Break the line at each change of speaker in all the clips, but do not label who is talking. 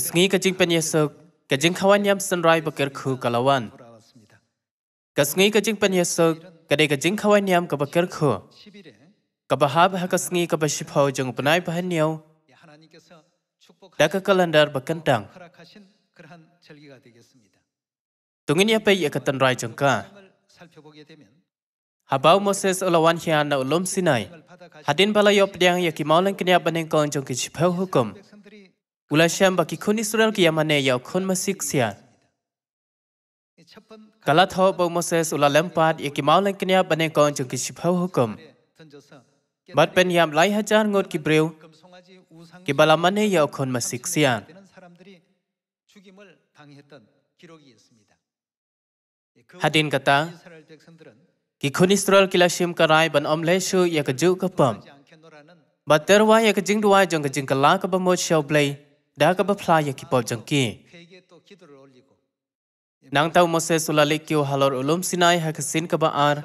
Kesengi kajing penyesuk, kajing kawan yang senrai bekir ku kalawan. Kesengi kajing penyesuk, kade kajing kawan yang kebekir ku. Kebahab ha kesengi kebashipau jeng penai bahan niau. Daka kalandar bekendang. Tungin ya pei ikatan rai jengka. Habau Moses ulawan hiyan na ulum sinai. Hadin bala yop diang yakimau lengkini abaninkan jengkishipau hukum. Hukum. उलाश्याम बाकी खुन इसराइल की यमने या खुन मसीक सियार गलत हो बहु मोसेस उला लंपाद ये की माउलें किन्या बने कौन जो की शिफाव हुकम बट पेन याम लाई हजार ngot की ब्रेव की बाला मने या खुन मसीक सियार हदीन कता कि खुन इसराइल की लाशिम कराई बन अमलेशु या कजू कपम बतरवा या कजिंग जंग कजिंग कलाक बमोच शब्ले dagaba phlaya kipol jangki nang tau mose sulali kyo halor ulum sinai hak sin kaba ar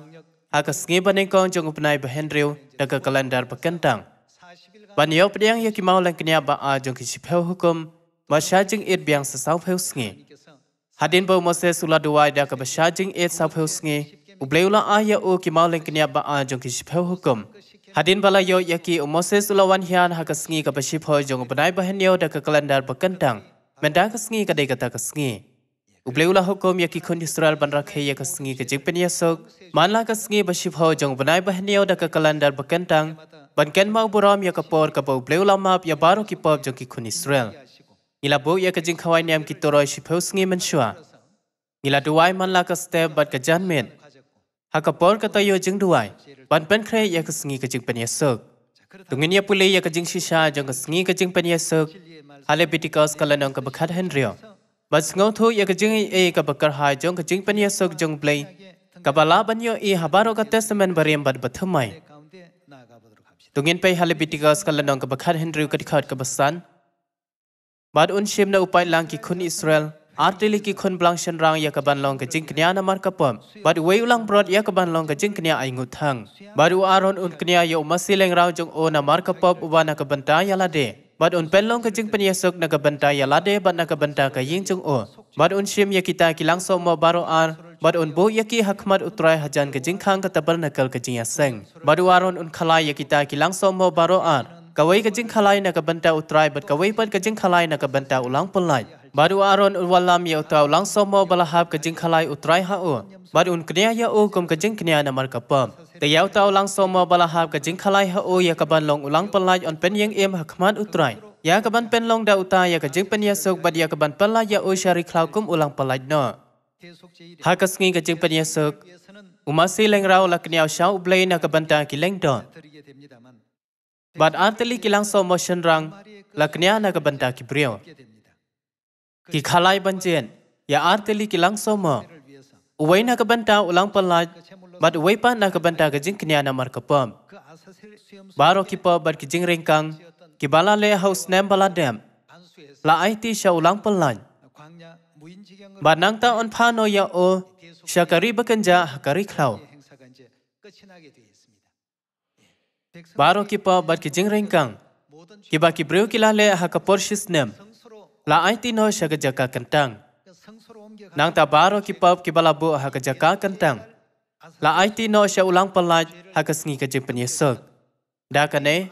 hak sngi bane ko jong upnai bahendrew daga kalendar pakentang ban yo pdiang yaki mau lang kenya ba ar jong kisipheu hukum ma sha jing it biang sa sau phel sngi hadin bo mose suladuai dagaba sha jing it sa phel sngi ubleula aya o kimau lang kenya ba ar jong kisipheu hukum ฮัดินบาลายโยยกีอุโมเสสุลาวันฮิยานฮักสงีกับชิพฮจงบปนัยบะเฮนโยดักกัลันดาร์บักันดังเมนดังสงีกับเด็กตักสงีอุเบลุลาฮุกอมยกีคนอิสราเอลบันรักเฮยักสงีกับจิกเป็นยสกมันลากสงีบัชิพฮจงบปนัยบะเฮนโยดักกัลันดาร์บักันดังบันเกนมาอุบรามยกปอร์กับอุเบลุลามาบยาบารุกิปอบจงกิคนอิสราเอลนิลาบุยกับจิงขวายเนียมกิตโตรยชิพฮสงีมันชัวนิลาดูไวมัลากสเตบัดกับจันเมนหากปอนก็ตอยจึงด้วยบันเป็นใครอยากสงีก็จึงเป็นยาสกตรงนี้ปุเลยอยากจึงชิชาจังกสงีก็จึงเป็นยาสกฮาเลปิติกอสกัลนองกับขัดเฮนเรียบัสงอทุอยากจึงเอกับกระหายจังกจึงเป็นยาสกจังเปลยกับลาบันยออฮาบารอกัเตสเมนบริยมบัดบัทมัยตรงนี้ไปฮาเลปิติกอสกัลนองกับขัดเฮนเรียกับขัดกับสันบัดอุนเชมนาอุปายลังกิคุณอิสราเอล Artili ki khun blang shen rang ya kaban long ke jing kenya namar kapam. Bad wei ulang brot ya kaban long ke jing kenya ay ngut Bad u aron un kenya ya umasi leng rang jung o namar kapam uwa na kaban ta ya lade. Bad un pen long ke jing penyesuk na kaban ta ya lade bad na kaban ta ka ying jung o. Bad un shim ya kita ki lang mo baro ar. Bad un bo ya ki hakmat utrai hajan ke jing khang ka tabar nakal ke jing ya seng. Bad u aron un khalai ya kita ki lang mo baro ar. Kawai ke jing khalai na kaban ta utrai bad kawai pad ke jing khalai na kaban ulang pun บารุอารอนอุวัลลามีอุตาวลังสมอบลาฮับกจิงขลายอุตรายฮะอูบารุนกเนียยาอูกุมกจิงกเนียนามรกปมแต่ยาอุตาวลังสมอบลาฮับกจิงขลายฮะอูยากบันลงอุลังปลายอันเป็นยังเอ็มฮักมันอุตรายยากบันเป็นลงดาอุตายากจิงเป็นยาสุกบัดยากบันปลายยาอูชาริคลาวกุมอุลังปลายนอฮักสกิงกจิงเป็นยาสุกอุมาซีเลงราวลักเนียวชาวอุเบลยนากบันตากิเลงดอนบัดอันตลีกิลังสมอชนรังลักเนียนากบันตากิบรียว ki khalai banjen ya arteli ki langso ma uwai na ka banta ulang palla bad uwai pa na ka banta ga jing kniana mar ka pam baro ki pa bat ki jing rengkang ki bala le haus nem bala dem la it sha ulang palla bad nang ta on pha no ya o shakari ba ha kan kari hakari khlao baro ki pa bat ki jing rengkang ki ba ki breu ki la le ha ka por nem la aiti no shaga jaka kentang. Nang ta baro ki pap ki balabu haga jaka kentang. La aiti no sha ulang palaj haga sngi ka jim penyesok. Da kane,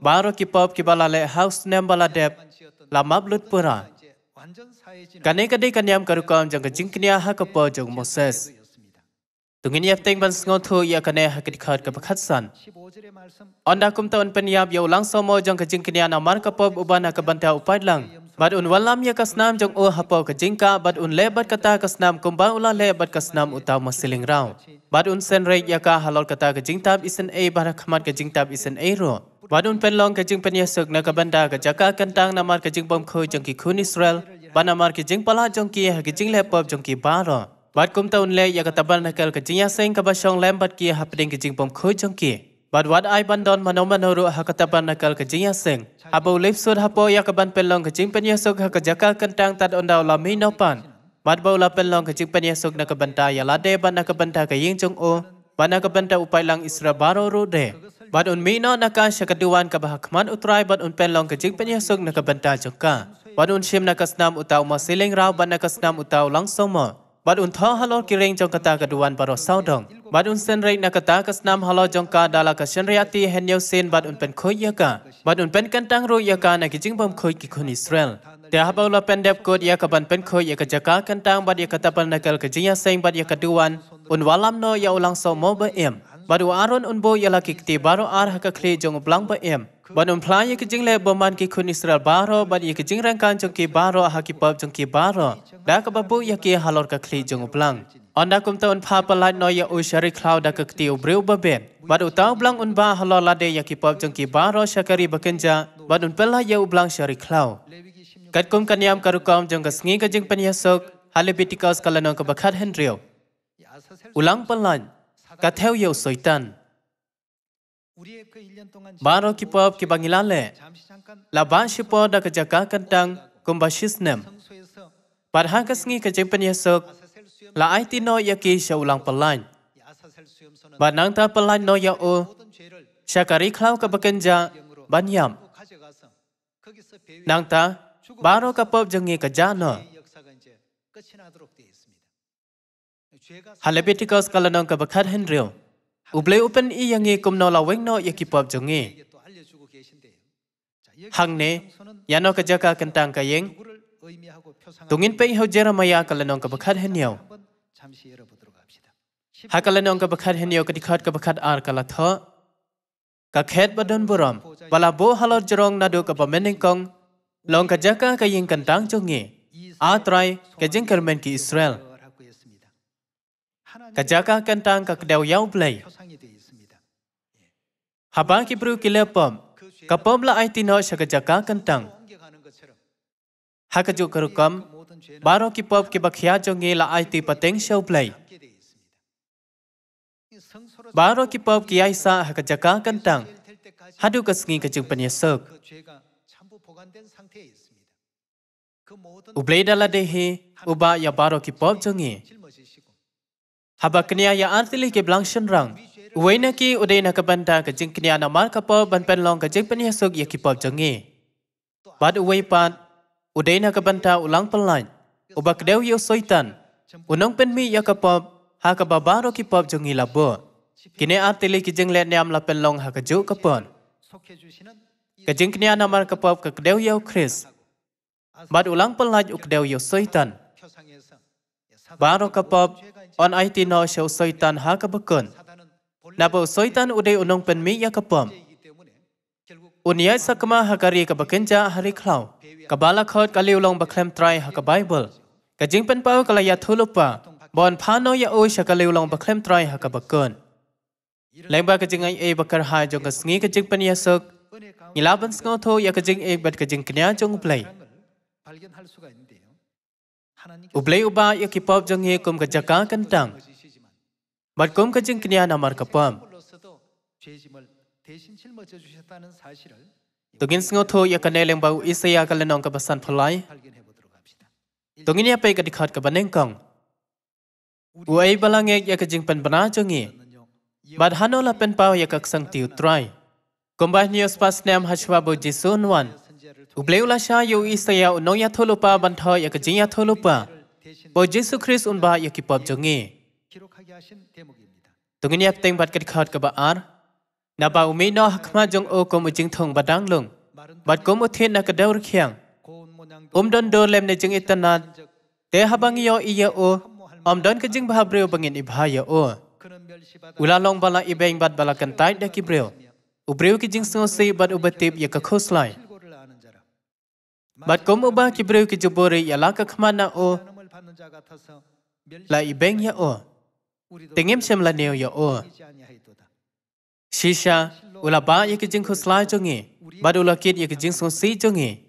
baro ki pap ki balale house nem baladep la mablut pura. Kane kade kanyam karukam jangka jingkniya haka pa jang Moses. ตุงินยับติงบันสงทูยากันเนฮักดิขาดกับขัดสันอันดักุมตะอันเป็นยับยาวลังสมอจังกจิงกินยานามันกับปอบอุบานักบันเทาอุปัดลังบัดอุนวัลลามยากัสนามจงอูฮับปอกจิงกาบัดอุนเลบัดกตากัสนามกุมบังอุลาเลบัดกัสนามอุตาวมัสลิงราวบัดอุนเซนเรกยากาฮัลลอกตากจิงทับอิสันเอบารักขมัดกจิงทับอิสันเอรบัดอุนเป็นลองกจิงเป็นยาสึกนักบันดากจักากันตังนามันกจิงบอมคูจังกิคุนอิสราเอลบานามันกจิงปลาจังกีฮักกจิงเลบปอบจังกีบารอបាទគុំតូនលេយកតបលណកលកជាញាសេងកបឆងឡែមបាត់គីហាប់ដេងកជាងពំខុយចងគីបាទវត្តអៃបណ្ដនមណមណរុហកតបលណកលកជាញាសេងអបូលិបសុរហពយកបានពេលឡងកជាងពញាសុកហកជាកលកន្តាំងតាត់អនដោឡមីណប៉ាន់បាទបូលាពេលឡងកជាងពញាសុកណកបន្តាយឡាដេបណកបន្តាកយងចងអូបណកបន្តាឧបៃឡងអ៊ីស្រាបារោរុដេបាទអ៊ុនមីណណកាឆកឌូវានកបហកម៉ានអ៊ុត្រៃបាទអ៊ុនពេលឡងកជាងពញាសុកណកបន្តាចកាបាទអ៊ុនឈឹមណកស្នាមឧតោមសិលេងរាវបណកស្នាមឧតោឡងសុំម៉ាบัดอุนท้อฮัลโลกิเรงจงกตากระดวนบารอาดงบัดอุนเซนเรกนักตากสนามฮัลโลจงกาดาลากชันเรียตีเฮนเยวเซนบัดอุนเป็นคุยยากาบัดอุนเป็นกันตังรู้ยากาในกิจึงบ่มคุยกิคนอิสราเอลแต่ฮับเอาละเป็นเด็บกดยากบันเป็นคุยยากจักากันตังบัดยากตะปันนักลกิจึยาเซงบัดยากดวนอุนวาลัมโนยาอุลังโซโมเบอิม Baru Aaron un bo yala ki kti baru ar ha kakli jong blang ba em. Ban un plan yik jing le bo man ki kun Israel baro, ban yik jing rang kan jong ki baro ha ki pab jong ki baro. Da ka babu yak ki halor kakli jong blang. Onda kum ta un papa lai no ya u shari klau da ka kti ubriu ba ben. Ban u blang un halor lade yak ki pab jong ki baro shakari bakenja, ban un pelah ya u blang shari klau. Kat kum kanyam karukom jong ka sngi ka jing penyasuk, halibitikos kalanong ka bakat hendriyo. Ulang pelan. Ulang ka theo yo soitan. Baro ki pop ki bangilale, la ban shi po da ka jaka kantang kumba shisnem. Par hang ka sngi ka jengpan yasok, la ay tino ya ki sya ulang palan. Ba nang ta palan no ya o, sya kari klaw ka bakanja banyam. Nang ta, baro ka pop jengi ka jano. 끝이 나도록 돼. Halepitikos kalanong ka bakhat hendriyo. Uble upen i yangi kumno la wengno yakipop jungi. Hangne, yano ka jaka kentang ka yeng. Tungin pe iho jeramaya kalanong ka bakhat hendriyo. Ha kalanong ka bakhat hendriyo ka dikhat ka bakhat ar kalatho. Ka khet badan buram, wala bo halor jorong nadu ka pamenengkong. Long ka jaka ka yeng kentang jungi. Atrai, kajeng kermen ki Israel. Israel. 가져가간 땅 가까이 야우블레이. 하반기 브루킬레 범, 가범라 아이티너 샤가자가간 땅. 하가주 그룹검, 바로키 법 기박히야 정일라 아이티 파탱 샤우블레이. 바로키 법 기아이사 하가자가간 땅. 하두가 승인 가증판이 썩. 우블레이달라데히, 우바 야바로키 법 정일 habakniya ya antili ke blangshan rang weina ki udaina ka banta ka jingkniya na mar ka pa ban pen long ka jingpani asog ya ki pa bad wei pan udaina ka banta ulang pan lain ubak dew yo soitan unong pen mi ya ka pa ha ka ba ba ro kine antili ki jingle ne am la pen long ha ka ju ka pan ka na mar ka pa ka dew yo chris bad ulang pan lain uk dew yo บารอกปอบออนไอตีนอเชลซอยตันฮากบเกันนับเอาสอยตันอุดอุนงเป็นมียากปอมอุนยัยสักมาฮักการีกับเกินจ้าฮาริคลาวกับบาลักคอดกัลิวลงบัคเลมไตรฮักกับไบเบิลกับจิงเป็นเป้ากัลยาทุลุปะบอนพานอยาโอชักกัลิวลงบัคเลมไตรฮักกับกันเลงบากับจิงไอเอบักรหายจงกับสิงกับจิงเป็นยาสกยิลาบันสกอโตยากับจิงเอกบัดกับจิงกเนียจงเปลย Ublay uba ia kipab jenghi kum kan tang, Bat kum kejeng kenya nama kapam. Tungin sengo tu ia kene lembau isi ia kalenong kebasan pelai. Tungin ia pei kedikhat kebanengkong. Uai balang ek ia kejeng pen benar jenghi. Bat hanola pen pau ia kaksang tiutrai. Kumbah nyos pas nem hachwa jisun wan. อุเบวลาชาโยอิสยาอุนอยาทลปาบันทอยากจิยาทลปาบอเยซูคริสต์อุนบายากิปอบจงเงตุงนี้ยักเต็งบัดกัดขาดกับอาร์นับาอุมีนอฮักมาจงโอกมุจิงทงบัดดังลงบัดกมุเทนนักเดาเคียงอุมดอนโดเลมในจึงอิตนาเตหับังยออียาโออมดอนกจึงบาเบรียวบังินอิบายาโออุลาลงบาลาอิเบงบัดบาลากันไตเดักิเบรียวอุเบรียวกจึงสงสีบัดอุบัติบยากะโคสไล Matkom uba kibriu kijubori yalaka kamana o la ibeng ya o. Tengim sem la neo ya o. Shisha, ula ba ya kijing kusla jungi, bad ula kit ya kijing sungsi jungi.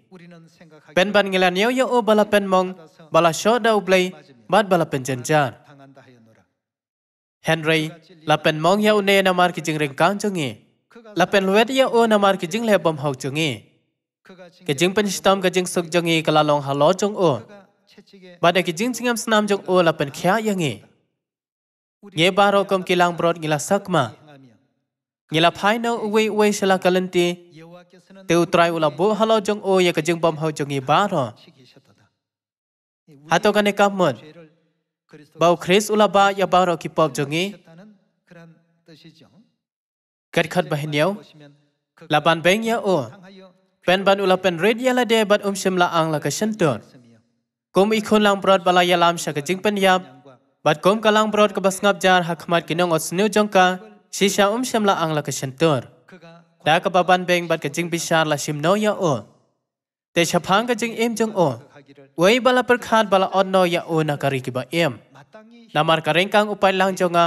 Pen ban ngila neo ya o bala pen mong, bala shoda ublay, bad bala pen jenjar. Henry, la pen mong ya unaya namar kijing ringkang jungi, la pen luet ya o namar kijing lebom hau jungi ke jing pen sitam ke jing sok jong i kala long halo jong o ba de ke jing singam snam jong o la pen khya yang i ye ba kom kilang brot gila sakma gila phai no uwe we shala kalanti te utrai ula bo halo jong o ye ke jing bom ha jong i ba ro ha to kane kam mon ba o ula ba ya ba ki pop jong i kar khat bahniyo laban beng ya o เป็นบันอุลาเป็นเรดยาลเดบัดอุมชิมละอังลักชันตอนกุมอีคนลังปรดบาลายลามชักจิงปัญญาบัดกุมกลังปรดกบสงับจารหักมัดกินงอสเนจงกาชิชาอุมชิมละอังลักชันตอนดากบับันเบงบัดกจิงปิชาละชิมโนยาโอเดชพังก็จึงเอ็มจงโอวัยบาลาประคาดบาลาอ่อนน้อยโอนาการิกิบะเอ็มนามาร์การิงคังอุปายลังจงอา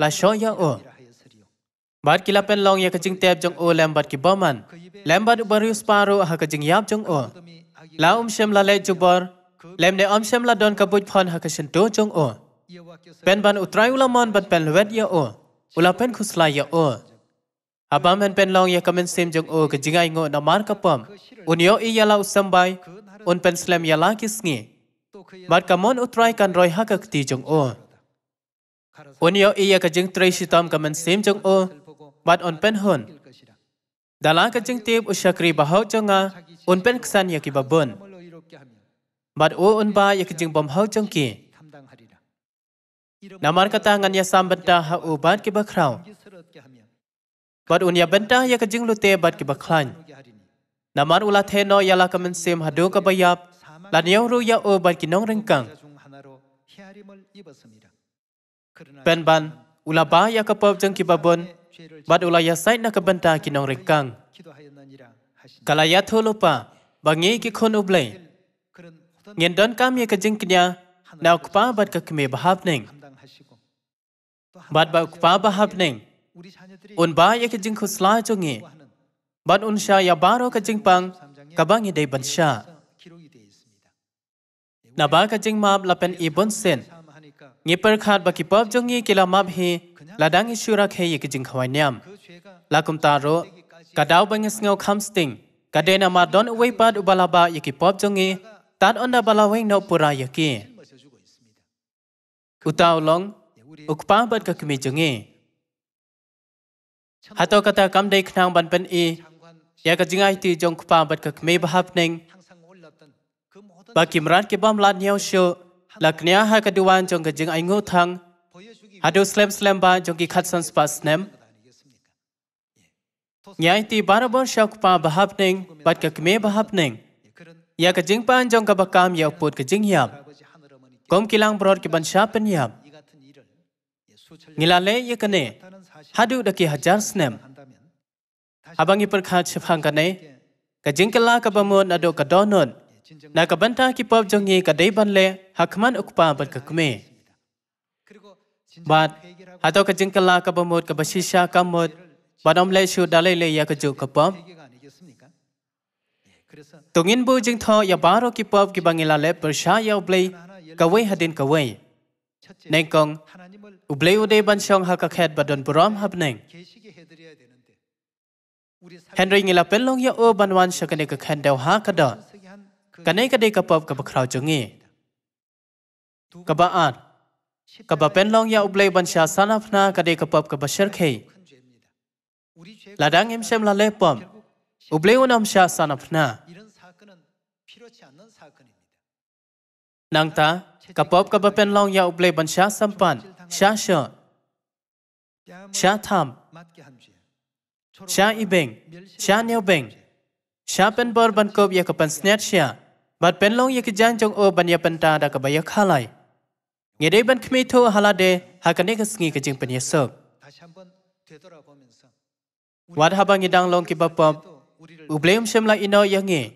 ลาโชยโอ Bat ki lapen long ya kajing tiap jong o lem bat ki boman. Lem bat ubar yus paru ha kajing yap jong o. La um shem la le jubor. Lem ne om shem la don kabuj pon ha kajing do jong o. Pen ban utrai ulaman bat pen luet ya o. Ula pen khusla ya o. Abam hen pen long ya kamen sim jong o kajing ay ngo namar kapom. Un yo i ya la usam bay. Un pen slam ya la kis ngi. Bat kamon utrai kan roi ha kakti jong o. Un yo i ya kajing trai shitam kamen sim jong o. วัดอุนเป็นหุนดาลังกันจึงทีบอุชักรีบ่าวจงอาอุนเป็นขันยากิบบุนบัดอุนบายากิจึงบ่มหาวจงกีนามันกตางันยาสามบันดาหาอุบานกิบคราวบัดอุนยาบันดายากิจึงลุเตบัดกิบคลันนามันอุลาเทนอยาลักมันเซมหาดูกับยับลานิยอรูยาอุบานกินองเริงกังเป็นบันอุลาบายากับปอบจังกิบบุน Barulah ya saya nak bentar kini orang rekang. Kalau ya tu lupa, bangi ke kono blay. Ngen don kami ke kya, na ukpa bat ke kami bahap ning. Bat ba ukpa bahap ning. Un ba ya ke jengku selah jongi. Bat un sya ya baro ke jengpang, kabangi day ban sya. Na ba ke jeng map lapen ibon sen. Ngiper khat baki pop jongi kila map hii, ladang isura ke yik jing khawanyam la kum ta ro ka daw bang sing ngau kham sting ka de na ma don we pad u bala ba yik pop jong ngi tat on da bala we no pura yik u ta long u kpa ba ka kmi jong ngi ha to ka ta kam de khnang ban pen i ya ka jing ai ti jong kpa ba ka kmi ba hap ning ba kim ran ke bam lat nyau sho lak nya ha ka duwan jong ka jing ai ngo thang 하드 슬램 슬램바 종기 카츠 스파스넴 냐이티 바라본 샤쿠파 바합닝 바트카크메 바합닝 야가 징판 종가 바캄 야포트 그 징히야 곰킬랑 브로드 기반 샤펜야 닐랄레 예카네 하드 다키 하잔 스넴 아방이 퍼카 쳇팡가네 그 징클라 카바문 아도 카도논 나카반타 키팝 종이 카데반레 하크만 우크파 바트카크메 bat atau kejengkelah ke pemut ke basisya kamut badam le shu dalai le ya kejuk ke pom tungin bu jing tho ya baro ki pop ki bangila le persha ya blai kawai hadin kawai nei kong u blai u de ban song ha ka khet badon buram hab neng henry ngila pelong ya o banwan shakane ka khan dau ha ka da kanai ka de ka pop ka bakrau jungi kabaan kababenlong ya ublei ban sha sanafna kade kapap ka bashar khe ladang em sem la lepom ublei unam sha sanafna nangta kapap kababenlong ya ublei ban sha sampan sha sha sha tham sha ibeng sha neobeng sha pen ban kop ya kapan snatch ya bat penlong ya kejang jong o ban ya penta da ka bayak halai ngay đây bên kia thu hà la đê hà cái này cái gì cái chuyện bên yêu wat haba ngi dang long ki ba pa u blame shem la ino yang ye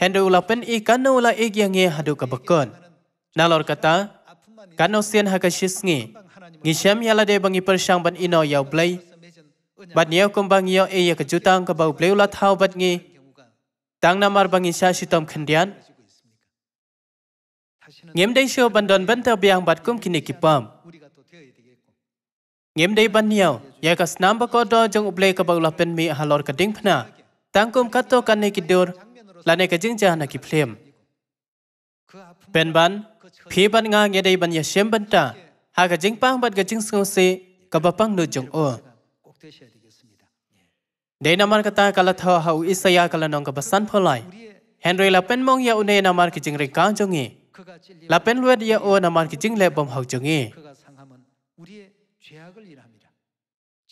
hendo la pen i kanu la e yang ye hadu ka bakon na lor kata kanu sian ha ka shis ngi ngi shem yala de bangi per shang ban ino ya blai bat nia kum bang yo e ya ka jutang ka ba u blai la thau bat ngi tang na mar bangi sha shitom khandian งมได้ชอบันดอนบันเตอเบียงบัดกุมกินกิปัมงมได้บันเหนียวยากสนามบกอดอจงอุเลกับกลับเป็นมีฮัลลอร์กดิ้งพนาตั้งกุมคัตโตกันในกิดดูร์และในกระจิงจานกิเพลมเป็นบันผีบันงาเนยได้บันยาเชมบันตาหากกระจิงปังบัดกระจิงสงสีกับบัปังดูจงโอไดนามาร์กตากาลทาวาอิสยากาลนองกับสันพลายเฮนรีลาเป็นมองยาอุเนนามาร์กจิงริกางจงี lapen luet ye o naman ki jing le bom hau jing e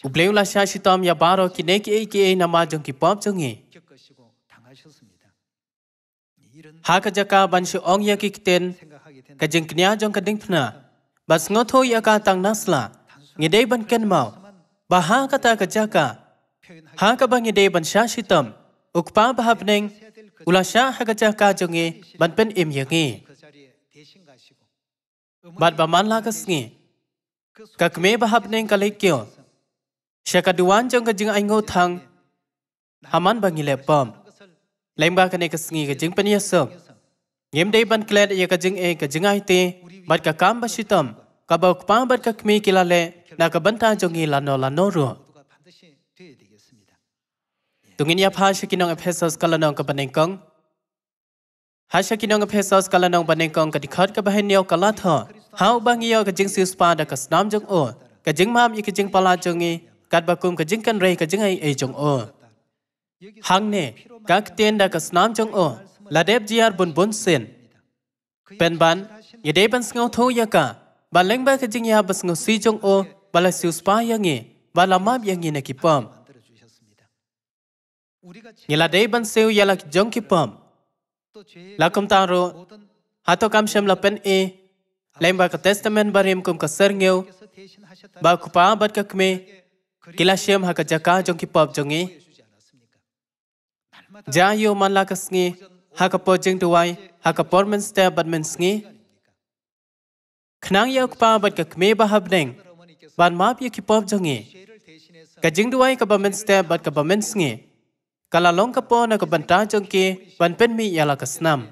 ublei la sha shi tam ya baro ki ne ki e ki e naman jing ki pom jing e ha ka ja ban shi ong ya ki ten ka jing knya jong ka ding phna bas ngot tho ya ka tang nas la nge dei ban ken mau ba ha ka ta ka ja ha ka ba nge dei ban sha shi tam ukpa ba hapning ula sha ha ka ja jong e ban pen im ye ya ngi Barbamala kasngi. Kak me bahap neng kalik kyo. Syaka duan jong ka jing aingo thang. Haman bangi le pom. Lemba kane kasngi ka jing pania sok. Ngem dei ban klet ya ka jing e ka jing ai te. Bar ka kam bashitam. Ka ba ukpa bar ka kme kilale. Na ka la jongi lano lano ruo. Tungin ya pa ha shikinong episodes kalanong ka paneng kong. Hãy hai sa kinong phesas kala nong banen kong ka dikhat ka bahen neo kala tha hau bang yo ka jing spa đã các snam chúng o ka jing mam i ka jing pala chúng i các ba kum ka jing kan rei ka jing ấy ấy chúng o Hàng ne các tiền đã cất nam trong ở là đẹp ở bốn bốn sen Bên ban ye đẹp ban ngau thâu ya cả ba leng ba cái jing nhà bas ngau si chúng ở ba la siêu spa ya nghe ba la map ya nghe na kipam ye la đẹp ban siêu ya la kịp kipam Lakum taro, hato kam shem lapen e, lemba ka testament barim kum ka serngeu, ba kupa bat ka kme, kila shem haka jaka jong ki pop jong e Ja yo man la ka sngi, haka po jing tuwai, haka performance ta bat men sngi. Knang ya kupa bat ka kme ba hab habneng, ban ma pi ki pop jong e Ka jing tuwai ka bamen step bat ka bamen sngi. kalau long kapo na ko ban tang jong ki ban pen mi yala ka snam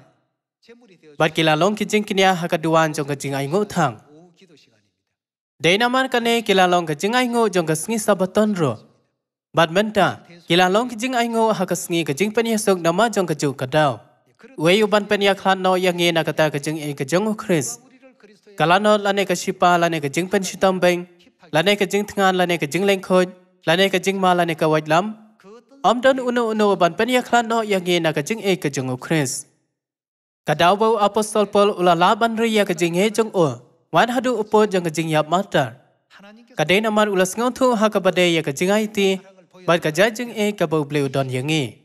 bar ki la long ki jing kinya ah ha ka duan jong ka jing ai ngo thang dei na man ka ne ki la long ka jing ai ngo jong ka sngi sa baton ro bar men ta ki la long ki jing ai ngo ha ka sngi ka jing pen ye ya sok na ma jong ka ju ka dau we yu ban pen ya khan no ya nge na ka ta ka jing e ka jong khris kala no la ne ka shipa la ne ka jing pen shitam beng la ne ka jing thngan la ne ka jing leng khoj la ne ka jing ma la ne ka wajlam om don uno uno ban penia khlan no yangi na ka jing e ka jung Chris. Ka dawo apostol Paul ula la ban ri ya ka jing he jung o. Wan hadu upo jung ka jing yap matar. Ka dei namar ula sngo thu ha ka bade ya ka jing ai ti. Ban ka ja jing e ka bo bleu don yangi.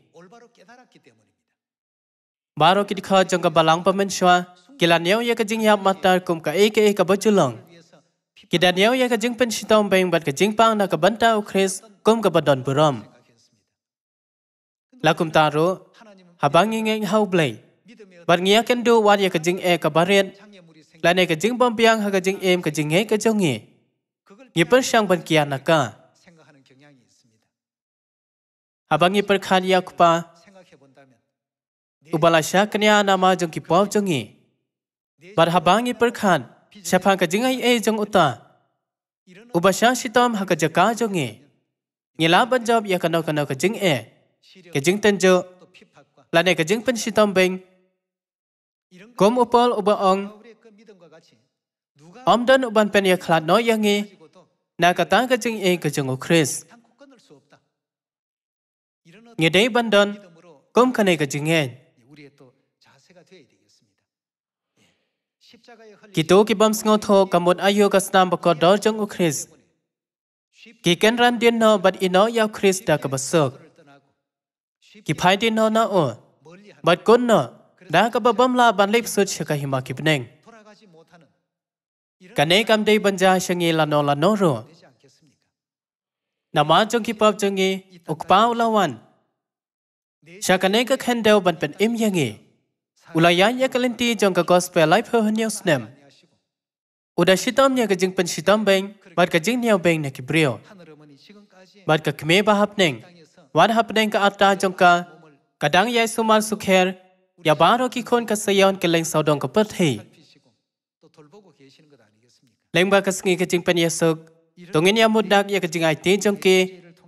Baro ki dikha jung ka balang pamen shwa. Kila neo ya ka jing yap matar kum ka e ka e ka bo julong. Kida neo ya ka jing pen shitom bang bat ka jing pang na ka banta u Chris kum ka badon buram. lakum taro habang ngeng hau blai bar ngia ken do war ye kajing e ka baret la ne kajing bom piang ha kajing em kajing e kajong ye ye pan shang ban kia na habang ngi par khan ya kupa ubala sha kanya na ma jong ki pau jong ye bar habang ngi par khan shapang kajing ai e jong uta ubasha sitam ha kajaka jong ye ngila ban jab ya kanau kanau kajing e cái chứng tên chữ là này cái chứng bên si tâm bình cũng upol uba ông ông đơn uban pen yak khlat nói yang nghi na cả tang cái chứng in cái chứng của Chris nghe đấy ban đơn cũng cái này cái chứng nghe Kitô ki bam sngo tho kamot ayo ka snam ba ko dor jong u Chris. Ki ken ran dien no bat ino yaw Chris da ka basok. กี่พายดินนนะโอ้บัดกุนนะดังกับบัมลาบันเล็บสุดชะกหิมากิบเน่งกันเองกำเดย์บรรจาชงเงลานอลานอรนามาจงกี่ปับจงเงอุกปาวลาวันชากันเองก็แข่นเดวบันเป็นเอ็มยังเงอุลายันยักลินตีจงกับกอสเปลไลฟ์เฮอร์เนียสเนมอุดาชิตามเนียกจึงเป็นชิตามเบงบัดกจึงเนียเบงเนักบริโอบัดกัคเมยบาฮับเน่งวันฮับเดงกับอัตราจงกากระดังยายสุมาสุเคร์ยาบารอกิคนกับสยอนกับเลงสาวดงกับเปิดทีเลงบากสงีกับจึงเป็นยาสุกตรงนี้ยามุดดักยากจึงไอตีจงเก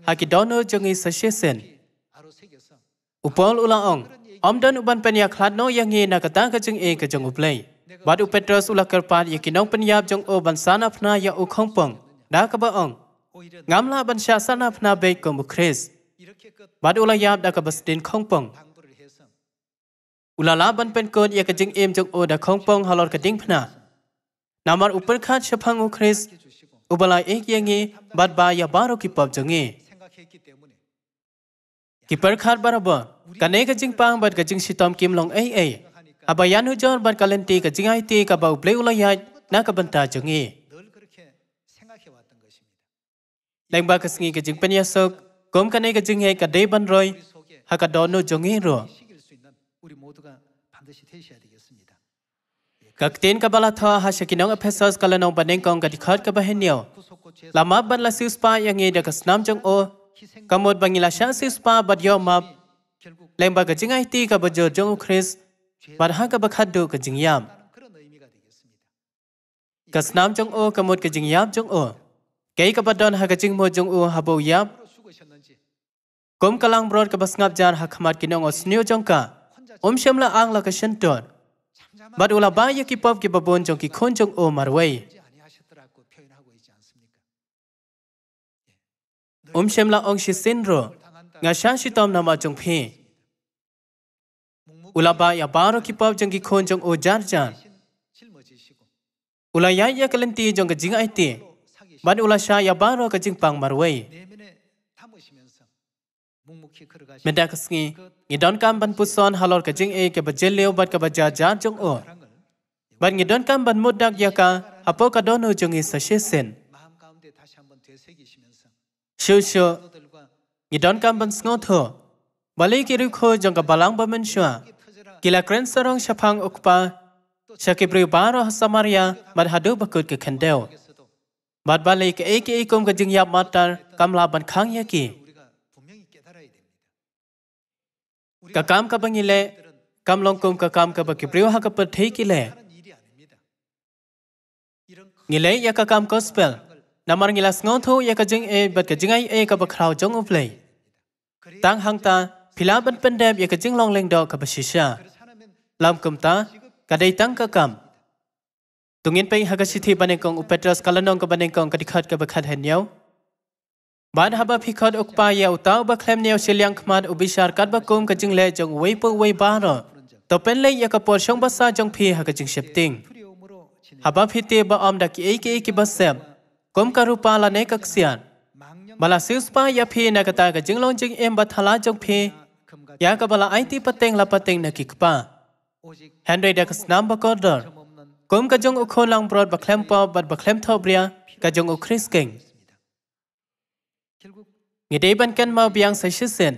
หากิดอนจงอีเสเชเซนอุปอลอุลาองอมดอนอุบันเป็นยาคลาดโนยังเงนักตากจึงเอกจงอุปเลยบัดอุเปตรสุลากรปาดยากิน้องเป็นยาจงโอบันสานาพนายาอุคงปองดากบะองงามลาบัญชาสานาพนาเบกกมุคริสบาดอุลายาบดากับัสตินคงปงอุลลาบันเป็นเกินเอกจึงเอ็มจงโอดักคงปงฮาลลอร์กดิ้งพนานามาอุปนิคัตเฉพังอุคริสอุบลายเอกยังงี้บาดบายาบารุกิปับจึงงี้กิปรขาตบาระบันกันเอกจึงปังบัดกจึงชิตอมกิมลงเอเออบายันฮุจอรบัดกาเลนตีกจึงไอตีกับบ่าวเปลุลยาดนักบันตาจึงงี้แรงบากสิงี้กจึงเป็นยาสก cái cái cái này rồi, 곰간에게 cái đó nó 하가 너노 rồi. các tên các bà la thơ ha sẽ kinh ông Ephesus các nông ông bạn nên còn cái khát các bà hen nhiều là map bạn là siêu spa yang nghe được các nam chung ô các một bằng là sáng siêu spa bắt yo map lên bà cái chính ai ti các bà giờ trong Chris bạn ha các bà khát được cái chính yam các nam chung ô các một cái chính yam chung ô cái các bà don ha cái chính một chung ô ha bầu yam kom kalang bror ka basngap jan hakhamat ki nong os new jong ka om shamla ang la ka shen ton bad ula ba ye ki pop ki babon jong ki khon jong o mar wei om shamla ong shi sin ro nga shan shi tom na ma jong phi ula ba ya ba ro ki pop jong ki khon jong o jar jan ula ya ya kalanti jong ka jing ai ti bad ula sha ya ba ro ka jing pang mar wei Men der kasngi don kam ban puson halor kajing jing e eh, ke ba jel leo bat ka ba ja ja jong o. Ban ngi don kam ban mud dak ya ka hapo ka don u jong i eh, sa shi sin. Shiu shiu ngi don kam ban sngo tho. Bali ki ru jong ka balang ba men shua. Kila kren sarong sha okpa, ukpa sha ki bri ba ro ya, hadu ba ke khandeo. Bat balik ke e ke e kum ka yap matar kam la khang ya ki. Ngi ban mud kakam ka bangile kamlongkum kakam ka baki priwa ka pathei kile ngile ya kakam ko spell namar ngila sngo tho ya ka jing e bat ka jingai e ka bakhrau jong u play tang hang ta phila ban pen dam ya ka jing long leng do ka bashisha lam kum ta ka dei tang ka kam tungin pe ha ka sithi banen kong u petras kalanong ka banen ka dikhat ka bakhat hen yau Bad haba pikot ukpa ya utau ba klem neo siliang khmat ubi sharkat ba kum kajing le jong wei po wei ba ro. To pen le ya kapor shong ba sa jong phi ha kajing shifting. Haba phite ba om da ki ek ek ba sem. Kom ka rupa la ne kak sian. Bala sis pa ya phi na kata kajing long jing em ba thala jong phi. Ya ka bala ai ti pateng la pateng na ki kpa. Henry da kas nam ba kodor. Kom ka jong ukhon lang brod ba klem pa ba ba klem thobria ka jong ukhris king. ngede ban kan ma biang sa shi sen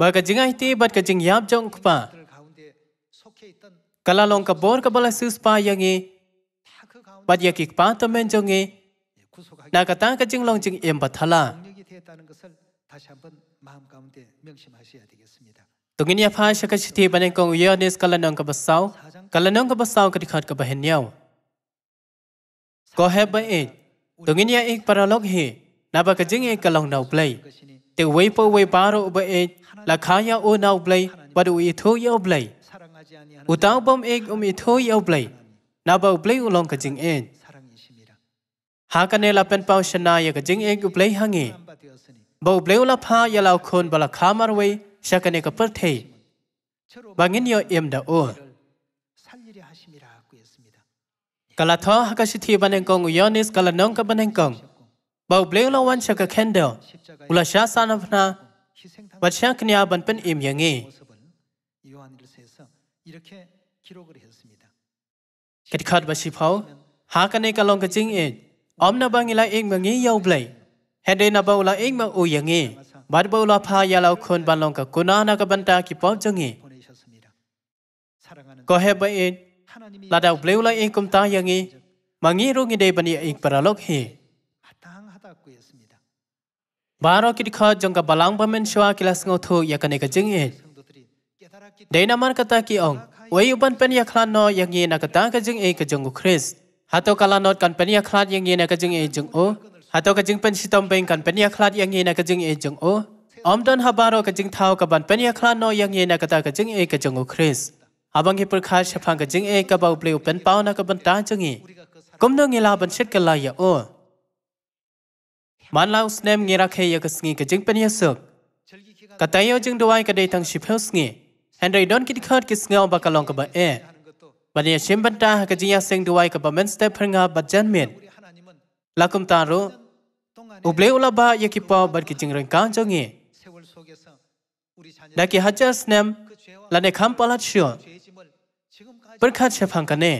ba ka jinga hi ti ba ka jing yap jong pa kala long ka bor ka bala sus pa yang e ba ya ki pa ta men jong e na ka ta ka jing long jing em ba thala Tunggini apa syakat syaiti banyak kong uya nis kalanong ka basaw, kalanong ka sao ka dikhat ka bahin niyaw. Go have by eight. ตรงนี้เอกปารลอกเหนับกจึงเอกลองนาวเปลยแต่เวปเวปารอบเอกละขายาโอนาวเปลยบดูอยทุยอาเลยอุตาวบมเอกอุมอทุยอาเลยนับเปลยอุลองกจึงเอกหากันเนลเป็นเป้าชนะยากจึงเอกเปลยหังเอบ่เปลยลบพายาลาวคนบลาขามารวยชักเนกเปิดเทบางเงี้ยเอ็มดาโอกลาทฮักกษิตีบันเองกงยอนิสกลานงก็บันเองกงบ่าวเบลี่ยนละวันชักแคนเดลอุลาชาสานัพนาวัชยาคเนียบันเป็นอิมยังงี้กติกาบัชิพาวหากันเอกลังกจิงเองอมนับบังอีลาเองมังีงยาวเลย์เฮเดนับบ่าวลาเองมังอุยังเงบัดบ่าวลาพายาลาคนบันลงกกุนานากบันตาคิปอมจงเงก็เฮบเอง ladau bleu lai ing kum ta yangi mangi ro ngi dei bani ing paralok he atang baro kit kha jong ka balang ba men shwa kilas ngo tho ya kane ka jing e dei na man kata ki ong wei upan pen ya khlan no yangi na kata ka eh, jing e ka jong ku chris hato kala not kan pen ya khlan yangi na ka eh, jing e jong o hato ka jing pen sitom beng kan pen ya khlan yangi na ka eh, jing e jong o om don ha baro ka jing thao ka ban pen ya khlan no yangi na kata ka jing e ka jong ku chris अबंगे प्रखा सेफांग जिंग ए कबाउ प्ले ओपन पाउना कबन ता जंगी कुमनो गिला बन छेट कला या ओ मानला उस नेम गेरा खे यक सिंगी के जिंग पनिया सक कतायो जिंग दवाई कदे थंग सिफेल सिंगी हेनरी डोंट किट खर्ट किस ngau बकलोंग कब ए बने शिम बंटा हक जिया सिंग दवाई कब मेन स्टेप फंगा बजन मेन लकुम तारो उब्ले उला बा यकी पा बर कि जिंग रंग का जोंगी ना कि हजर लने खाम पलाट ปราชพังกันเน่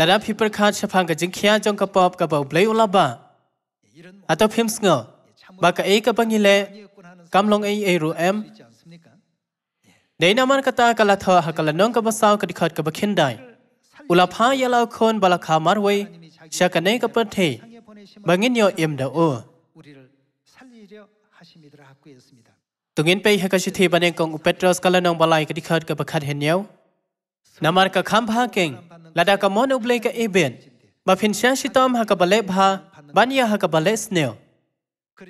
ละดับพิประคาชพังกันจึงขีนจงกระปอบกระเป๋าเบลอุลาบะอัตพิมส์เงบากเอกับังยิเลกำลงเอเอรูเอ็มในนามันกตากลาทอหักลนองกับสาวกดิขัดกับขินได้อุลาพายาลาคนบาลคามารวยชากันเนกับเปิดเทบังยินโยเอ็มเดอุงินไปเฮกชิทีบันเองกงอุเปตรสกาลนองบลายกดิขัดกับขัดเห็นเยวนามาร์กับคำพาเก่งลาดากมอนอุบเลกับเอเบนบัฟินเชชิตอมฮักบัลเลบฮาบันยาฮักกัลเลสเนว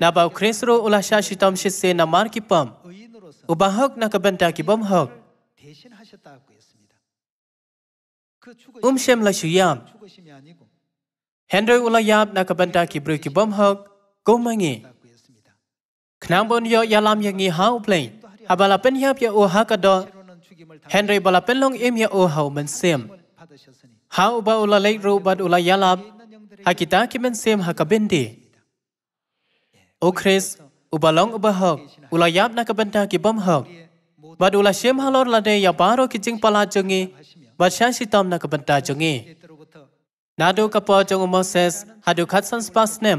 นาบาวคริสโรอุลาชาชิตอมชิเซนามาร์กิปัมอุบาฮกนักบันตากิบัมฮกอุ้มเชมลาชุยามเฮนรอยอุลายาบนักบันตากิบรุกิบัมฮกกุมังงีခနံပွန်ယောယလာမြငီဟောင်းပလိအဘလာပင်ယပြအိုဟာကတော့ဟန်ရီဘလာပင်လုံအိမယအိုဟောင်းမန်ဆမ်ဟောင်းဘောလာလေးရူဘတ်ဥလာယလာဟာကီတာကိမန်ဆမ်ဟာကဘင်ဒီအိုခရစ်ဥဘလုံဘဟောဥလာယပ်နကဘန်တာကိဘမ်ဟောဘဒူလာရှမ်ဟလော်လာဒေယပါရိုကိချင်းပလာချငိဘတ်ရှာစီတမ်နကဘန်တာချငိနာဒိုကပေါ်ချုံမော့ဆက်ဟာဒူခတ်ဆန်စပတ်စနမ်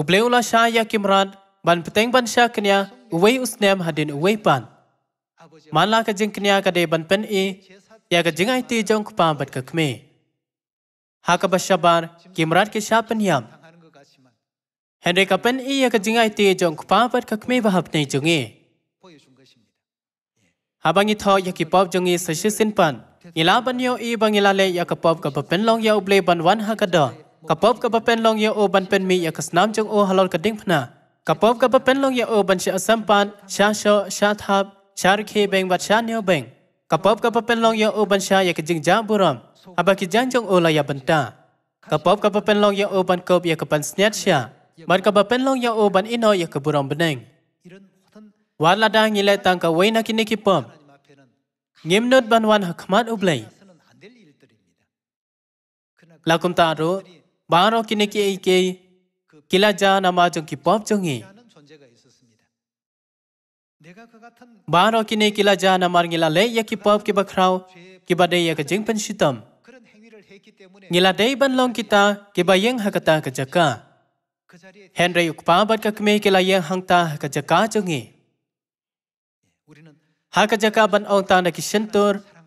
ဥဘလေဥလာရှာယကိမရတ် ban peteng ban sya kenya uwe usnem hadin uwe pan. Manla ka jing kenya ka de ban pen i, ya ka jing ay ti jong kupa bat ka kme. Haka ba sya bar, ki murad ke sya pen yam. Henry ka pen i ya ka jing ay ti jong kupa bat ka kme bahap ne jong i. Habang ito ya ki pop jong i sa shi sin pan, ila ban yo i bang ila le ya ka pop ka bapen long ya uble ban wan ha ka da. Kapop ka bapen long ya o ban pen mi ya ka snam jong o halol ka ding pna. ကပောကပပန်လောင်ရအိုဘန်ချာစမ်ပန်ရှာရှောရှာထပ်ချာရခေဘင်ဘတ်ရှာနျောဘင်ကပောကပပန်လောင်ရအိုဘန်ရှာယကဂျင်ဂျာဘူရမ်အဘကိဂျန်ဂျုံအိုလာယဘန်တာကပောကပပန်လောင်ရအိုဘန်ကောပယကပန်စနျတ်ရှာမတ်ကပပန်လောင်ရအိုဘန်အိနောယကဘူရမ်ဘနင်ဝါလာဒါငိလေတန်ကဝိနကိနိကိပမ်ငိမနုတ်ဘန်ဝန်ဟခမတ်ဥဘလိုင်လကုံတာရောဘာရောကိနိကိအိကေ 길라자나마 정기법 정의 बार और किने किला जा न मार गिला ले या कि पब के बखराव कि बा दे या का जिंग पन शितम गिला दे बन लोंग किता कि बा यंग हकता का जका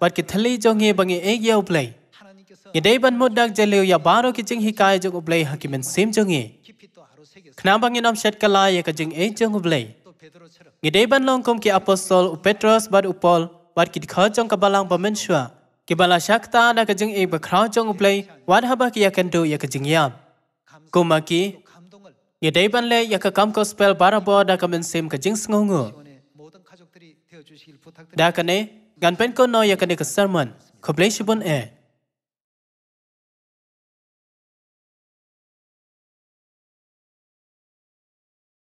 बन थली ये देवन मुद्दा मोदक या बारो कि हिकाय जोंग उपले हकिमेन सेम जोंगे Knambang inom shed kala ye ya ka jing ei eh, chung ble. Ngi dei ban long kum ki apostol u Petrus bad u Paul bad ki kha chung ka balang ba men shwa. Ki bala shakta na ka jing ei eh, ba kha chung ble wan ha ki ya kan do ye ka jing yam. Kuma ki ngi dei ban le ya ka kam ko spell bara bo da ka men sim ka jing sngong ngu. Da ka ne gan pen ko no ya ka ne ka sermon. Ko ble shibun e. Eh.